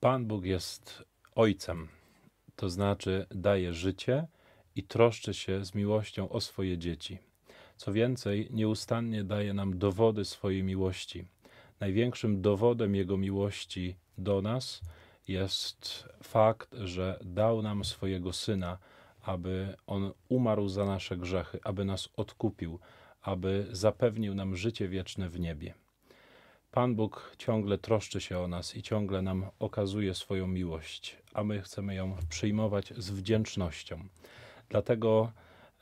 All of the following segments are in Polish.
Pan Bóg jest Ojcem, to znaczy daje życie i troszczy się z miłością o swoje dzieci. Co więcej, nieustannie daje nam dowody swojej miłości. Największym dowodem Jego miłości do nas jest fakt, że dał nam swojego Syna, aby On umarł za nasze grzechy, aby nas odkupił, aby zapewnił nam życie wieczne w niebie. Pan Bóg ciągle troszczy się o nas i ciągle nam okazuje swoją miłość, a my chcemy ją przyjmować z wdzięcznością. Dlatego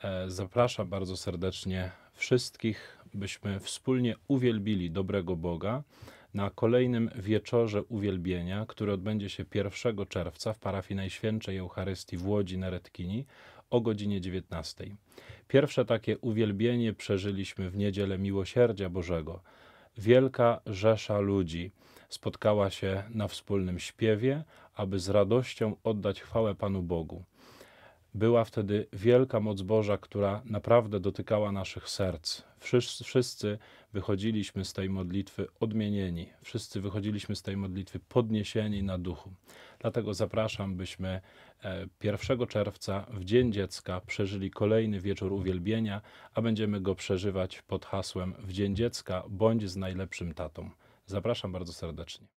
e, zapraszam bardzo serdecznie wszystkich, byśmy wspólnie uwielbili dobrego Boga na kolejnym wieczorze uwielbienia, który odbędzie się 1 czerwca w parafii Najświętszej Eucharystii w Łodzi na Retkini o godzinie 19. Pierwsze takie uwielbienie przeżyliśmy w niedzielę Miłosierdzia Bożego. Wielka rzesza ludzi spotkała się na wspólnym śpiewie, aby z radością oddać chwałę Panu Bogu. Była wtedy wielka moc Boża, która naprawdę dotykała naszych serc. Wszyscy, wszyscy wychodziliśmy z tej modlitwy odmienieni, wszyscy wychodziliśmy z tej modlitwy podniesieni na duchu. Dlatego zapraszam, byśmy 1 e, czerwca w Dzień Dziecka przeżyli kolejny wieczór uwielbienia, a będziemy go przeżywać pod hasłem W Dzień Dziecka bądź z najlepszym tatą. Zapraszam bardzo serdecznie.